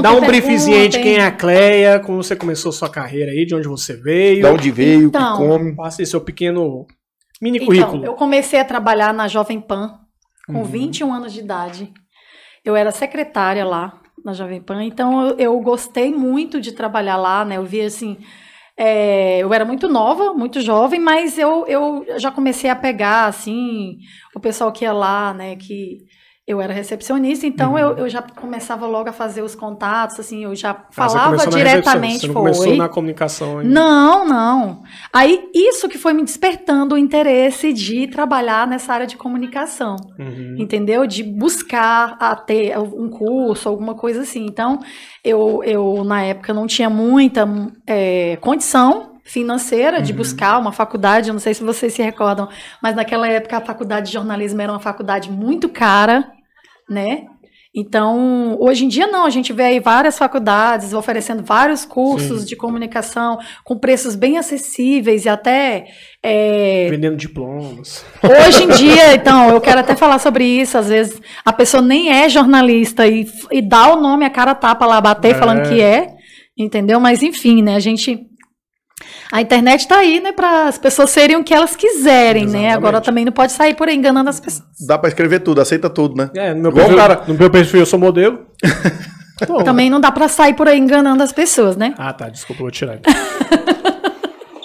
Dá um briefzinho aí de quem é a Cleia, como você começou sua carreira aí, de onde você veio. De onde veio, então, que come. Passa seu pequeno mini então, currículo. Eu comecei a trabalhar na Jovem Pan com uhum. 21 anos de idade. Eu era secretária lá na Jovem Pan, então eu, eu gostei muito de trabalhar lá, né? Eu vi assim. É, eu era muito nova, muito jovem, mas eu, eu já comecei a pegar, assim, o pessoal que ia lá, né, que eu era recepcionista, então uhum. eu, eu já começava logo a fazer os contatos, assim, eu já ah, falava ah, diretamente. Você não foi. começou na comunicação ainda. Não, não. Aí isso que foi me despertando o interesse de trabalhar nessa área de comunicação, uhum. entendeu? De buscar a ter um curso, alguma coisa assim. Então, eu, eu na época não tinha muita é, condição financeira de uhum. buscar uma faculdade, eu não sei se vocês se recordam, mas naquela época a faculdade de jornalismo era uma faculdade muito cara, né? Então, hoje em dia não, a gente vê aí várias faculdades oferecendo vários cursos Sim. de comunicação com preços bem acessíveis e até. É... Vendendo diplomas. Hoje em dia, então, eu quero até falar sobre isso. Às vezes a pessoa nem é jornalista e, e dá o nome, a cara tapa lá, bater é. falando que é. é, entendeu? Mas enfim, né, a gente a internet está aí, né, para as pessoas serem o que elas quiserem, né? Exatamente. né? Agora também não pode sair por aí enganando as pessoas. Dá para escrever tudo, aceita tudo, né? É, no meu, Igual perfil, cara... no meu perfil eu sou modelo. Também não dá para sair por aí enganando as pessoas, né? Ah, tá, desculpa, eu vou tirar.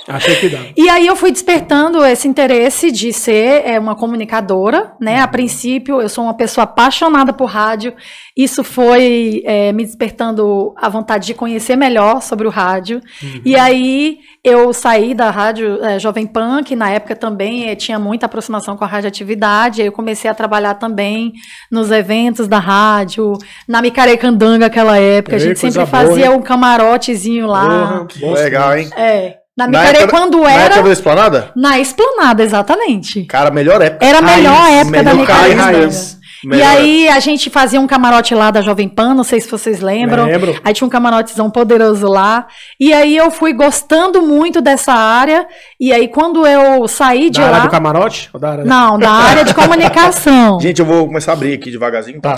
Achei que dá. E aí eu fui despertando esse interesse de ser é, uma comunicadora, né? A princípio, eu sou uma pessoa apaixonada por rádio. Isso foi é, me despertando a vontade de conhecer melhor sobre o rádio. Uhum. E aí eu saí da rádio é, Jovem Pan, que na época também é, tinha muita aproximação com a radioatividade. Aí eu comecei a trabalhar também nos eventos da rádio, na Micarecandanga, aquela época. a gente sempre boa, fazia hein? um camarotezinho lá. Porra, que legal, hein? É. Na época, quando era. Na época da Esplanada? Na Esplanada, exatamente. Cara, melhor época. Era a melhor raiz, época melhor da Micaré. Raiz. Melhor. E aí a gente fazia um camarote lá da Jovem Pan, não sei se vocês lembram. Lembro. Aí tinha um camarotezão poderoso lá. E aí eu fui gostando muito dessa área. E aí quando eu saí de lá. do camarote? Ou da área... Não, da área de comunicação. gente, eu vou começar a abrir aqui devagarzinho. Tá.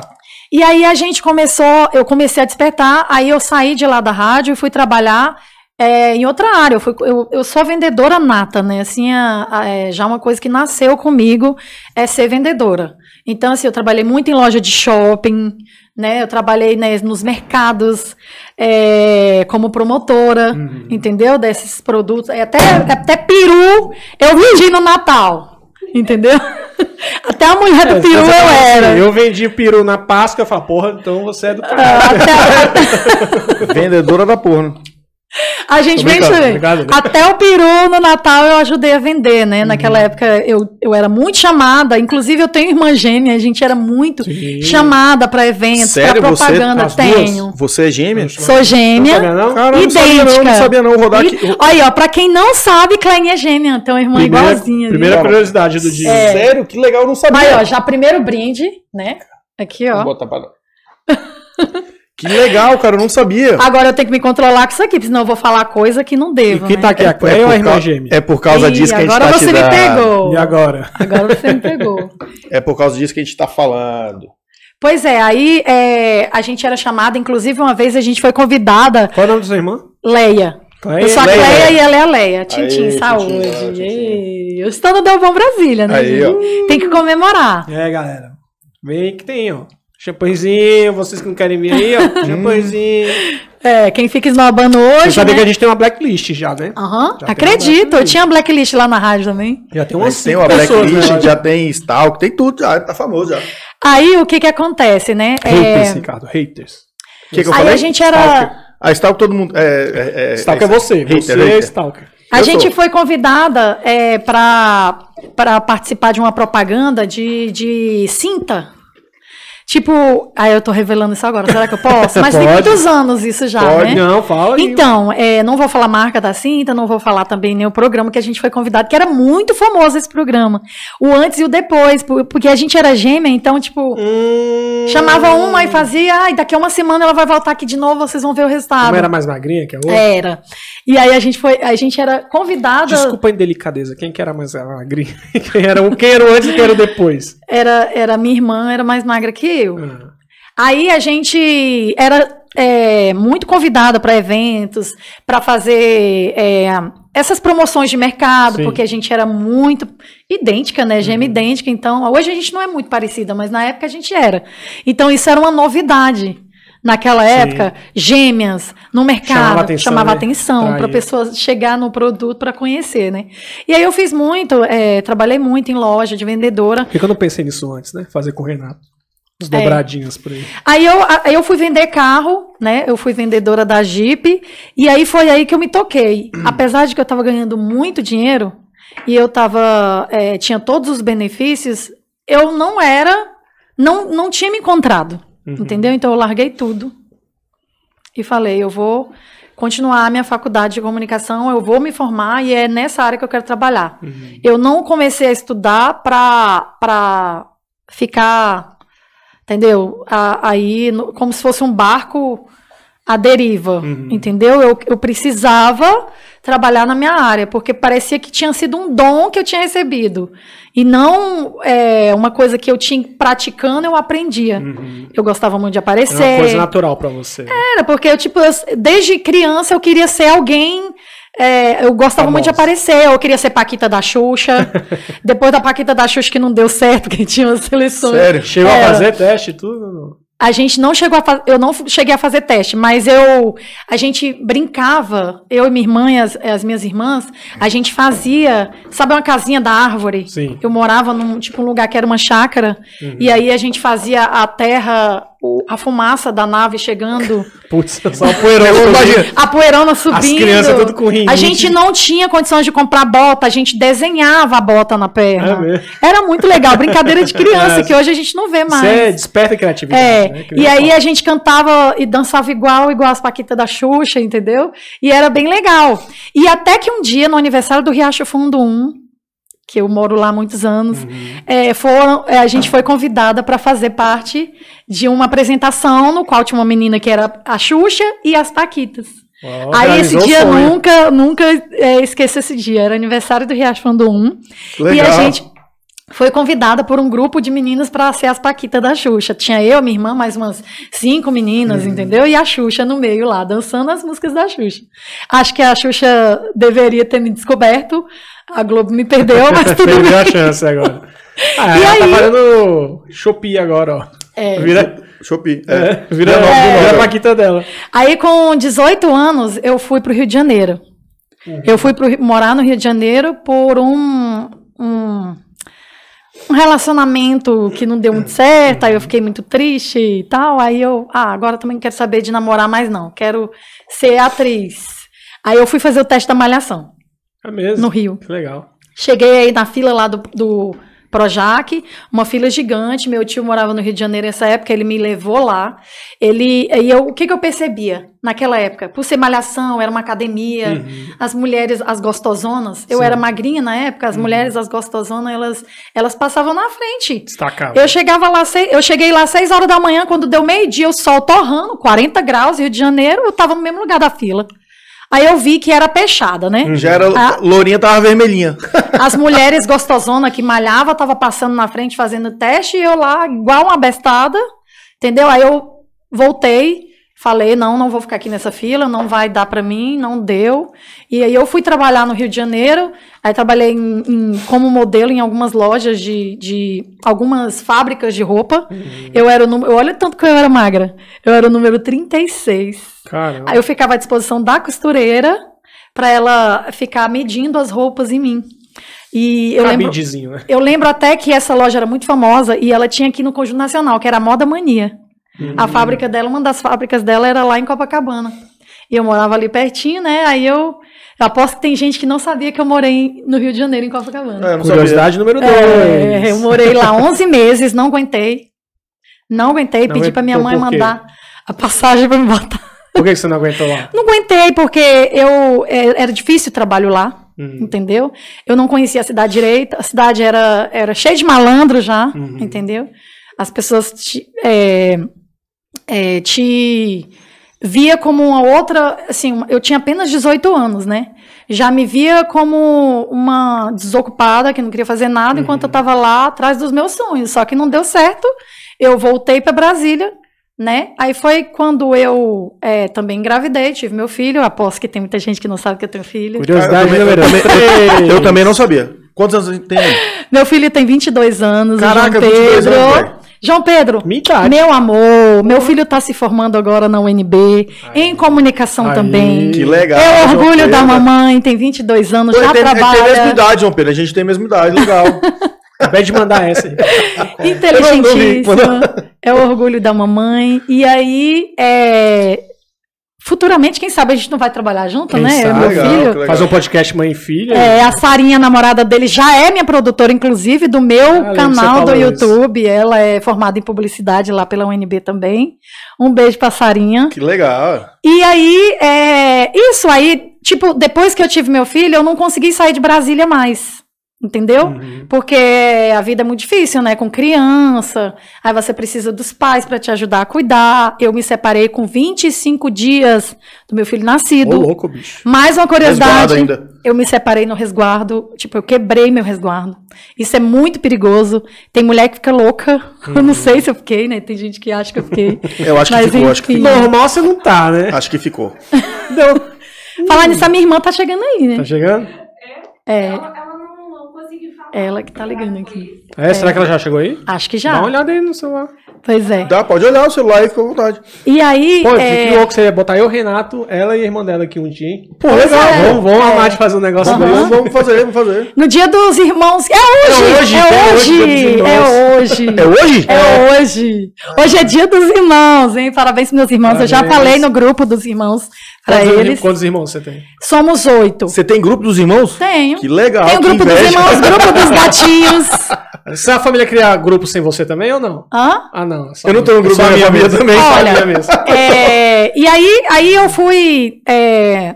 E aí a gente começou, eu comecei a despertar, aí eu saí de lá da rádio e fui trabalhar é, em outra área. Eu, fui, eu, eu sou vendedora nata, né? Assim, a, a, é, já uma coisa que nasceu comigo é ser vendedora. Então, assim, eu trabalhei muito em loja de shopping, né? Eu trabalhei né, nos mercados é, como promotora, uhum. entendeu? Desses produtos. É até, é até peru eu vendi no Natal, entendeu? Até a mulher do é, peru eu assim, era. eu vendi peru na Páscoa, eu falo, porra, então você é do ah, Até... Vendedora da porra. A gente vende né? até o peru no Natal eu ajudei a vender, né? Uhum. Naquela época eu, eu era muito chamada, inclusive eu tenho irmã gêmea, a gente era muito Sim. chamada para eventos, para propaganda. Você, tenho. Duas? Você é gêmea? Sou gêmea. Não, não. Cara, idêntica. Não sabia não, não sabia não rodar aqui. olha, ó, pra quem não sabe, Klein é gêmea, então irmã primeira, igualzinha. Primeira viu? curiosidade do é. dia. É. Sério? Que legal, eu não sabia. Mas ó, já primeiro brinde, né? Aqui, ó. Vou botar pra... Que legal, cara, eu não sabia. Agora eu tenho que me controlar com isso aqui, senão eu vou falar coisa que não devo. E quem tá né? aqui, a Cleia é ou é a irmã gêmea? É por causa disso que a gente tá Agora você me pegou. E agora? Agora você me pegou. É por causa disso que a gente tá falando. Pois é, aí é, a gente era chamada, inclusive uma vez a gente foi convidada. Qual é o nome da sua irmã? Leia. Cleia. Eu sou a Leia, Cleia e ela é a Leia. Tintim, saúde. Tintim, tintim. Eu estou no bom Brasília, né? Aí, Tem que comemorar. É, galera. Vem que tem, ó. Champanhezinho, vocês que não querem vir aí, ó. Hum. Champanhezinho. É, quem fica esnobando hoje. Você sabia né? que a gente tem uma blacklist já, né? Aham, uhum, acredito. Eu tinha blacklist lá na rádio também. Já tem uma, Tem uma blacklist, né? já tem stalk, tem tudo, já tá famoso já. Aí o que que acontece, né? É haters, é... Ricardo, haters. O que, que eu aí falei? Aí a gente era. Stalker. A ah, stalk todo mundo. É, é, é é, é, é você, hater, você hater. é stalker. A eu gente sou. foi convidada é, para participar de uma propaganda de, de cinta Tipo, aí eu tô revelando isso agora, será que eu posso? Mas tem muitos anos isso já, Pode, né? não, fala. Então, é, não vou falar marca da cinta, não vou falar também nem o programa que a gente foi convidado, que era muito famoso esse programa. O antes e o depois, porque a gente era gêmea, então, tipo, hum... chamava uma e fazia, ai, ah, daqui a uma semana ela vai voltar aqui de novo, vocês vão ver o resultado. Uma era mais magrinha que a outra? Era. E aí a gente foi, a gente era convidada. Desculpa a indelicadeza, quem que era mais magrinha? Quem era, quem era o antes e quem era o depois? Era, era minha irmã, era mais magra que Uhum. Aí a gente era é, muito convidada para eventos, para fazer é, essas promoções de mercado, Sim. porque a gente era muito idêntica, né? Gêmea uhum. idêntica. Então, hoje a gente não é muito parecida, mas na época a gente era. Então, isso era uma novidade. Naquela época, Sim. gêmeas no mercado chamava atenção, né? para a pessoa chegar no produto para conhecer, né? E aí eu fiz muito, é, trabalhei muito em loja de vendedora. Porque eu não pensei nisso antes, né? Fazer com o Renato. As dobradinhas é. por aí. Aí eu, aí eu fui vender carro, né? Eu fui vendedora da Jeep. E aí foi aí que eu me toquei. Apesar de que eu estava ganhando muito dinheiro e eu tava, é, tinha todos os benefícios, eu não era. Não, não tinha me encontrado. Uhum. Entendeu? Então eu larguei tudo. E falei, eu vou continuar a minha faculdade de comunicação, eu vou me formar e é nessa área que eu quero trabalhar. Uhum. Eu não comecei a estudar para ficar entendeu? A, aí, no, como se fosse um barco à deriva, uhum. entendeu? Eu, eu precisava trabalhar na minha área, porque parecia que tinha sido um dom que eu tinha recebido. E não é, uma coisa que eu tinha praticando, eu aprendia. Uhum. Eu gostava muito de aparecer. Era uma coisa natural para você. Era, porque tipo, eu, desde criança eu queria ser alguém é, eu gostava Famosa. muito de aparecer, eu queria ser Paquita da Xuxa. Depois da Paquita da Xuxa, que não deu certo, que tinha as seleções. Sério? Chegou é, a fazer teste e tudo? A gente não chegou a fazer. eu não cheguei a fazer teste, mas eu a gente brincava, eu e minha irmã e as, as, minhas irmãs, a gente fazia, sabe uma casinha da árvore? Sim. Eu morava num tipo um lugar que era uma chácara uhum. e aí a gente fazia a terra o, a fumaça da nave chegando. Putz, só a poeirona. a poeirona subindo. As crianças tudo com rinite. A gente não tinha condições de comprar bota, a gente desenhava a bota na perna. É Era muito legal, brincadeira de criança, é. que hoje a gente não vê mais. Você é desperta a criatividade. É. Né? E aí a gente cantava e dançava igual, igual as Paquitas da Xuxa, entendeu? E era bem legal. E até que um dia, no aniversário do Riacho Fundo 1, que eu moro lá há muitos anos, uhum. é, foram, é, a gente foi convidada para fazer parte de uma apresentação no qual tinha uma menina que era a Xuxa e as Paquitas. Aí esse dia sonho. nunca, nunca é, esqueço esse dia. Era aniversário do Riacho Fundo 1. Legal. E a gente foi convidada por um grupo de meninas para ser as Paquitas da Xuxa. Tinha eu, minha irmã, mais umas cinco meninas, uhum. entendeu? E a Xuxa no meio lá, dançando as músicas da Xuxa. Acho que a Xuxa deveria ter me descoberto, a Globo me perdeu, mas tudo Perdeu bem. a chance agora. Ah, e ela tá aí? tá fazendo Shopee agora, ó. É. Vira... Shopee, é. é. Vira, é. é. vira a paquita dela. Aí com 18 anos, eu fui pro Rio de Janeiro. Uhum. Eu fui pro, morar no Rio de Janeiro por um, um, um relacionamento que não deu muito certo, aí eu fiquei muito triste e tal. Aí eu, ah, agora também não quero saber de namorar mais não, quero ser atriz. Aí eu fui fazer o teste da malhação. É mesmo? No Rio. Que legal. Cheguei aí na fila lá do, do Projac, uma fila gigante. Meu tio morava no Rio de Janeiro nessa época, ele me levou lá. Ele, e eu, o que, que eu percebia naquela época? Por ser malhação, era uma academia, uhum. as mulheres, as gostosonas, Sim. eu era magrinha na época, as uhum. mulheres, as gostosonas, elas, elas passavam na frente. Destacava. Eu chegava lá, eu cheguei lá às 6 horas da manhã, quando deu meio-dia, o sol torrando, 40 graus, Rio de Janeiro, eu tava no mesmo lugar da fila. Aí eu vi que era peixada, né? Já era a... lourinha, tava vermelhinha. As mulheres gostosona que malhava, tava passando na frente fazendo teste e eu lá igual uma bestada, entendeu? Aí eu voltei Falei, não, não vou ficar aqui nessa fila, não vai dar para mim, não deu. E aí eu fui trabalhar no Rio de Janeiro, aí trabalhei em, em, como modelo em algumas lojas de, de algumas fábricas de roupa. Uhum. Eu era o número, olha tanto que eu era magra. Eu era o número 36. Caramba. Aí eu ficava à disposição da costureira para ela ficar medindo as roupas em mim. E eu lembro, né? eu lembro até que essa loja era muito famosa e ela tinha aqui no Conjunto Nacional, que era a Moda Mania. Uhum. A fábrica dela, uma das fábricas dela era lá em Copacabana. E eu morava ali pertinho, né? Aí eu eu aposto que tem gente que não sabia que eu morei no Rio de Janeiro, em Copacabana. É, Curiosidade número 2. É, eu morei lá 11 meses, não aguentei. Não aguentei, não pedi para minha mãe mandar a passagem para me botar. Por que, você não aguentou lá? Não aguentei, porque eu é, era difícil o trabalho lá, uhum. entendeu? Eu não conhecia a cidade direito, a cidade era, era cheia de malandro já, uhum. entendeu? As pessoas. É, é, te via como uma outra, assim, eu tinha apenas 18 anos, né? Já me via como uma desocupada que não queria fazer nada enquanto eu estava uhum. lá atrás dos meus sonhos. Só que não deu certo. Eu voltei para Brasília, né? Aí foi quando eu é, também engravidei, tive meu filho. Aposto que tem muita gente que não sabe que eu tenho filho. Curiosidade, eu também, eu também, eu também não sabia. Quantos anos tem? Meu filho tem 22 anos, Caraca, João Pedro. 22 anos, João Pedro, Mitade. meu amor, meu uhum. filho está se formando agora na UNB, aí. em comunicação aí. também. Que legal. É o orgulho da mamãe, tem 22 anos, Pô, já tem, trabalha. Tem a mesma idade, João Pedro, a gente tem a mesma idade, legal. Acabei de mandar essa. Inteligentíssima, é o orgulho da mamãe. E aí, é, Futuramente, quem sabe a gente não vai trabalhar junto, quem né? Sabe, meu legal, filho. Fazer um podcast mãe e filha. É, a Sarinha, namorada dele, já é minha produtora, inclusive, do meu ah, canal do YouTube. Isso. Ela é formada em publicidade lá pela UNB também. Um beijo pra Sarinha. Que legal. E aí, é, isso aí, tipo, depois que eu tive meu filho, eu não consegui sair de Brasília mais. Entendeu? Uhum. Porque a vida é muito difícil, né? Com criança, aí você precisa dos pais para te ajudar a cuidar. Eu me separei com 25 dias do meu filho nascido. Ô, louco, bicho. Mais uma curiosidade. Eu me separei no resguardo, tipo, eu quebrei meu resguardo. Isso é muito perigoso. Tem mulher que fica louca. Uhum. Eu não uhum. sei se eu fiquei, né? Tem gente que acha que eu fiquei. eu acho que ficou, enfim. acho que ficou. Normal você não tá, né? Acho que ficou. Falar hum. nisso, a minha irmã tá chegando aí, né? Tá chegando? É. é. é, é ela que tá ligando aqui. É, será que ela é. já chegou aí? Acho que já. Dá uma olhada aí no celular. Pois é. Dá, pode olhar o celular e fica à vontade. E aí. Pô, é... louco que você ia botar eu, Renato, ela e a irmã dela aqui um dia, hein? Pô, pois legal. É. Vamos, vamos é. amar de fazer um negócio uhum. desse. Vamos fazer, vamos fazer. No dia dos irmãos. É, é hoje! É, é, é hoje! É hoje! É hoje! É hoje? É hoje! Hoje é dia dos irmãos, hein? Parabéns, meus irmãos. Parabéns. Eu já falei no grupo dos irmãos para eles. Quantos irmãos você tem? Somos oito. Você tem grupo dos irmãos? Tenho. Que legal. Tem o grupo dos irmãos, grupo dos gatinhos. Você a família criar grupo sem você também ou não? Hã? Ah, não. É eu não tenho um é grupo na minha família também. Olha, É, e aí, aí eu fui é,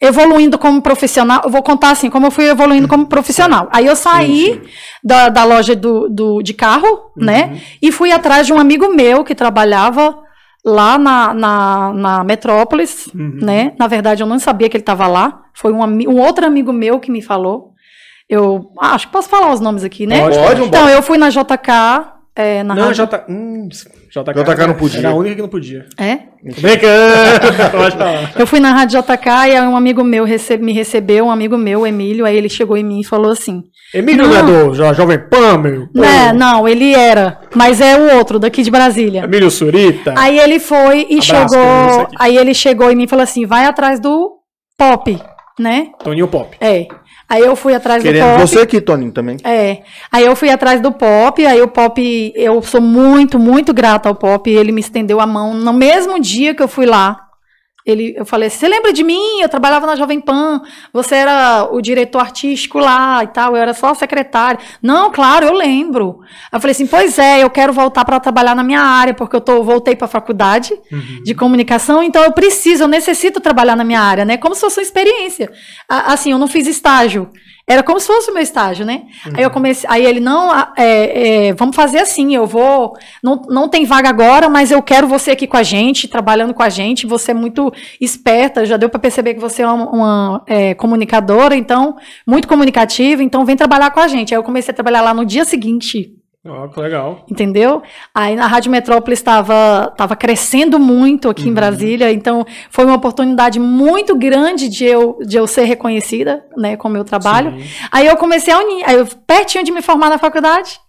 evoluindo como profissional. Eu vou contar assim, como eu fui evoluindo como profissional. Aí eu saí sim, sim. Da, da, loja do, do, de carro, uhum. né? E fui atrás de um amigo meu que trabalhava lá na, na, na Metrópolis, uhum. né? Na verdade, eu não sabia que ele estava lá. Foi um, um outro amigo meu que me falou. Eu ah, acho que posso falar os nomes aqui, né? Pode, pode. Então, eu fui na JK, é, na não, JK. Hum, JK, JK não podia. Era a única que não podia. É? eu fui na rádio JK e um amigo meu rece... me recebeu, um amigo meu, Emílio, aí ele chegou em mim e falou assim... Emílio não, não é do jo Jovem Pan, meu? Né, não, ele era, mas é o outro, daqui de Brasília. Emílio Surita. Aí ele foi e Abraço, chegou... Aí ele chegou em mim e falou assim, vai atrás do Pop, né? Toninho Pop. É. Aí eu fui atrás Querendo do pop. Você aqui, Toninho, também. É. Aí eu fui atrás do pop, aí o pop, eu sou muito, muito grata ao pop. Ele me estendeu a mão no mesmo dia que eu fui lá ele, eu falei, assim, você lembra de mim? Eu trabalhava na Jovem Pan, você era o diretor artístico lá e tal, eu era só secretária. Não, claro, eu lembro. Eu falei assim, pois é, eu quero voltar para trabalhar na minha área, porque eu tô, voltei para a faculdade uhum. de comunicação, então eu preciso, eu necessito trabalhar na minha área, né? Como se fosse uma experiência. Assim, eu não fiz estágio, era como se fosse o meu estágio, né? Uhum. Aí eu uhum. comecei. Aí ele, não, é, é, vamos fazer assim, eu vou. Não, não tem vaga agora, mas eu quero você aqui com a gente, trabalhando com a gente. Você é muito esperta, já deu para perceber que você é uma, uma é, comunicadora, então, muito comunicativa, então vem trabalhar com a gente. Aí eu comecei a trabalhar lá no dia seguinte. Ah, que legal. Entendeu? Aí na Rádio Metrópole estava tava crescendo muito aqui uhum. em Brasília, então foi uma oportunidade muito grande de eu, de eu ser reconhecida, né, com o meu trabalho. Sim. Aí eu comecei a unir, aí eu, pertinho de me formar na faculdade,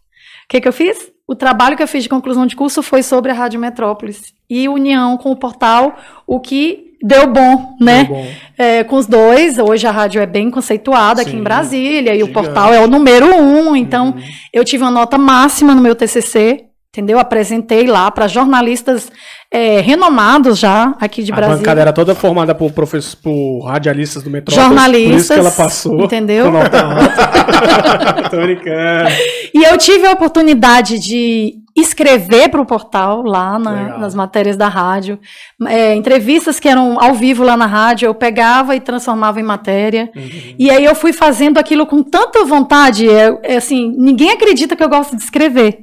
o que que eu fiz? O trabalho que eu fiz de conclusão de curso foi sobre a Rádio Metrópolis e união com o portal, o que deu bom, né? Deu bom. É, com os dois, hoje a rádio é bem conceituada Sim, aqui em Brasília, e o portal é o número um, então uhum. eu tive uma nota máxima no meu TCC, entendeu? Apresentei lá para jornalistas é, renomados já aqui de a Brasília. A bancada era toda formada por, professor, por radialistas do Metrópolis, Jornalistas, por isso que ela passou. Entendeu? Tô brincando. e eu tive a oportunidade de escrever para o portal lá na, nas matérias da rádio, é, entrevistas que eram ao vivo lá na rádio, eu pegava e transformava em matéria. Uhum. E aí eu fui fazendo aquilo com tanta vontade, é, é, assim, ninguém acredita que eu gosto de escrever.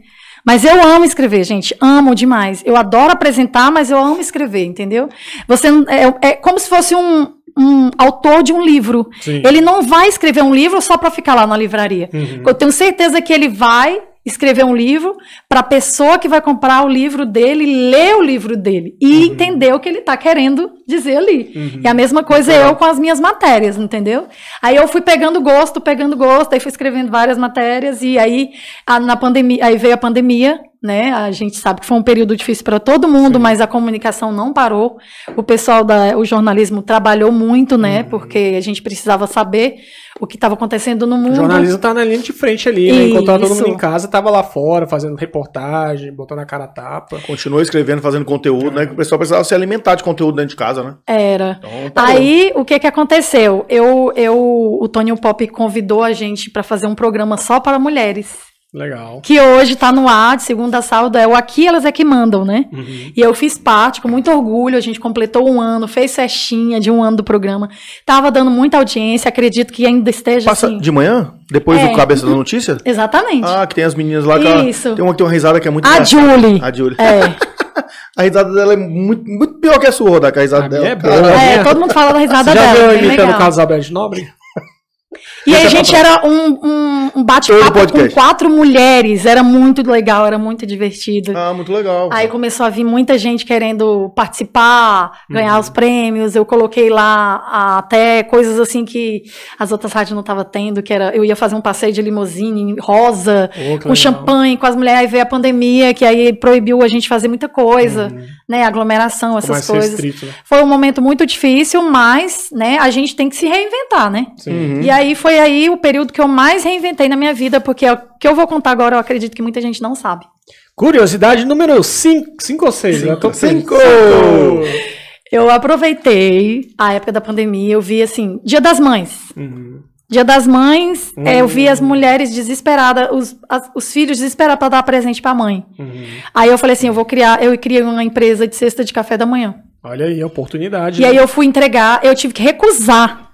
Mas eu amo escrever, gente. Amo demais. Eu adoro apresentar, mas eu amo escrever, entendeu? Você é, é como se fosse um, um autor de um livro. Sim. Ele não vai escrever um livro só para ficar lá na livraria. Uhum. Eu tenho certeza que ele vai escrever um livro, para a pessoa que vai comprar o livro dele ler o livro dele e uhum. entender o que ele está querendo dizer ali. Uhum. E a mesma coisa eu com as minhas matérias, entendeu? Aí eu fui pegando gosto, pegando gosto, aí fui escrevendo várias matérias e aí a, na pandemia, aí veio a pandemia né? A gente sabe que foi um período difícil para todo mundo, Sim. mas a comunicação não parou. O pessoal da o jornalismo trabalhou muito, né? Uhum. Porque a gente precisava saber o que estava acontecendo no mundo. O jornalismo estava tá na linha de frente ali, né? Enquanto todo mundo em casa, estava lá fora fazendo reportagem, botando a cara a tapa. Continuou escrevendo, fazendo conteúdo, né? Que o pessoal precisava se alimentar de conteúdo dentro de casa, né? Era. Então, tá Aí o que que aconteceu? Eu eu o Tony Pop convidou a gente para fazer um programa só para mulheres. Legal. Que hoje está no ar, de segunda a sábado, é o Aqui Elas É Que Mandam, né? Uhum. E eu fiz parte, com muito orgulho, a gente completou um ano, fez festinha de um ano do programa. Tava dando muita audiência, acredito que ainda esteja Passa assim. de manhã? Depois é. do Cabeça da Notícia? Exatamente. Ah, que tem as meninas lá. Que Isso. Ela, tem uma que tem uma risada que é muito A engraçada. Julie. A Julie. É. A risada dela é muito, muito pior que a sua, da a risada a dela. É boa. É, né? todo mundo fala da risada Você já dela. Já viu a imitando o da Alberto Nobre? E a gente era um, um, um bate-papo com quatro mulheres. Era muito legal, era muito divertido. Ah, muito legal. Aí começou a vir muita gente querendo participar, ganhar uhum. os prêmios. Eu coloquei lá até coisas assim que as outras rádios não estavam tendo, que era eu ia fazer um passeio de limusine rosa, oh, com legal. champanhe, com as mulheres. Aí veio a pandemia, que aí proibiu a gente fazer muita coisa, uhum. né? Aglomeração, essas coisas. Restrito, né? Foi um momento muito difícil, mas né, a gente tem que se reinventar, né? Sim. E aí aí foi aí o período que eu mais reinventei na minha vida, porque é o que eu vou contar agora, eu acredito que muita gente não sabe. Curiosidade número 5 ou 6, né? 5! Eu aproveitei a época da pandemia, eu vi assim, Dia das Mães. Uhum. Dia das Mães, uhum. é, eu vi as uhum. mulheres desesperadas, os, as, os filhos desesperados para dar presente para a mãe. Uhum. Aí eu falei assim, eu vou criar, eu criei uma empresa de cesta de café da manhã. Olha aí, oportunidade. E né? aí eu fui entregar, eu tive que recusar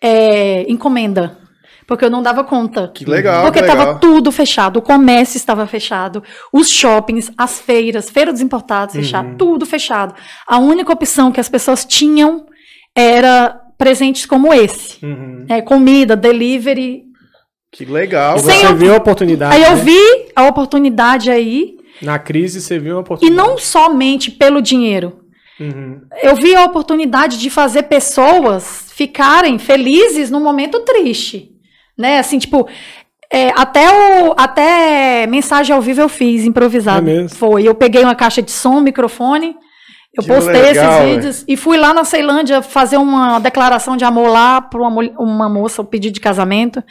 é, encomenda. Porque eu não dava conta. Que legal. Porque estava tudo fechado. O comércio estava fechado. Os shoppings, as feiras, feira dos importados, uhum. tudo fechado. A única opção que as pessoas tinham era presentes como esse. Uhum. É, comida, delivery. Que legal. você eu... viu a oportunidade. Aí né? eu vi a oportunidade aí. Na crise você viu a oportunidade. E não somente pelo dinheiro. Uhum. Eu vi a oportunidade de fazer pessoas ficarem felizes num momento triste, né? Assim, tipo, é, até, o, até mensagem ao vivo eu fiz, improvisado. É Foi. Eu peguei uma caixa de som, microfone eu que postei legal, esses vídeos e fui lá na Ceilândia fazer uma declaração de amor lá para uma, uma moça, um pedido de casamento.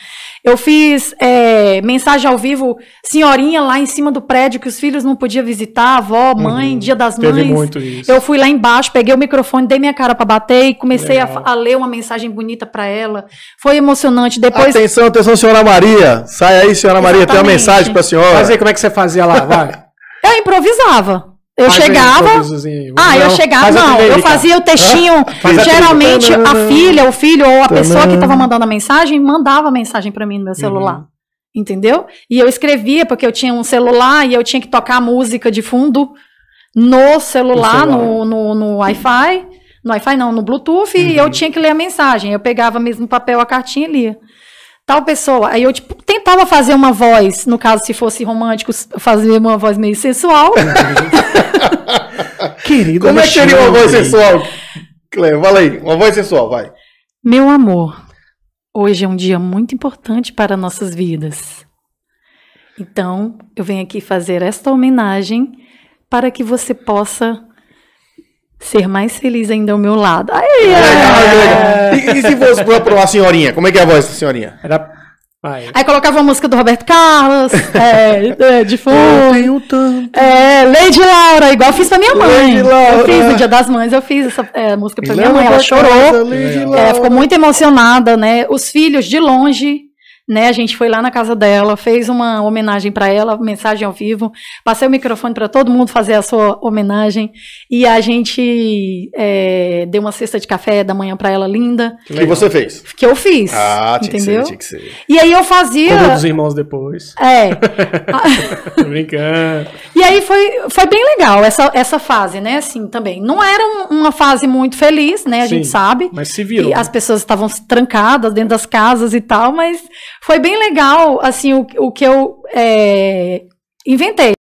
Eu fiz é, mensagem ao vivo, senhorinha lá em cima do prédio que os filhos não podiam visitar, avó, uhum. mãe, uhum. dia das mães. muito isso. Eu fui lá embaixo, peguei o microfone, dei minha cara para bater e comecei a, a, ler uma mensagem bonita para ela. Foi emocionante. Depois. Atenção, atenção, senhora Maria. Sai aí, senhora Maria, tem uma mensagem para a senhora. Mas como é que você fazia lá? Vai. Eu improvisava. Eu chegava. ah, não, eu chegava. Não, eu fazia o textinho. geralmente a, a, filha, o filho ou a Tanana. pessoa que estava mandando a mensagem mandava a mensagem para mim no meu uhum. celular. Uhum. Entendeu? E eu escrevia, porque eu tinha um celular e eu tinha que tocar música de fundo no celular, no, celular. no, no, no Wi-Fi. No Wi-Fi não, no Bluetooth, uhum. e eu uhum. tinha que ler a mensagem. Eu pegava mesmo papel, a cartinha e lia tal pessoa. Aí eu tipo, tentava fazer uma voz, no caso, se fosse romântico, fazer uma voz meio sensual. Querido Como é que seria uma voz sensual? Cleo, fala aí, uma voz sensual, vai. Meu amor, hoje é um dia muito importante para nossas vidas. Então, eu venho aqui fazer esta homenagem para que você possa ser mais feliz ainda ao meu lado. é, é, E, e, se fosse para uma senhorinha, como é que é a voz da senhorinha? Era Aí. Aí colocava a música do Roberto Carlos, é, é, de fundo. Eu tenho tanto. É, Lady Laura, igual eu fiz pra minha mãe. Eu fiz no Dia das Mães, eu fiz essa é, música pra minha mãe. Ela chorou, ficou muito emocionada, né? Os filhos de longe né? A gente foi lá na casa dela, fez uma homenagem para ela, mensagem ao vivo, passei o microfone para todo mundo fazer a sua homenagem e a gente é, deu uma cesta de café da manhã para ela linda. Que você fez? Que eu fiz. Ah, tinha entendeu? Que ser, tinha que ser. E aí eu fazia. Convido os irmãos depois. É. Tô brincando. E aí foi, foi bem legal essa, essa fase, né? Assim também. Não era uma fase muito feliz, né? A Sim, gente sabe. Mas se virou. as né? pessoas estavam trancadas dentro das casas e tal, mas foi bem legal, assim, o, o que eu é, inventei.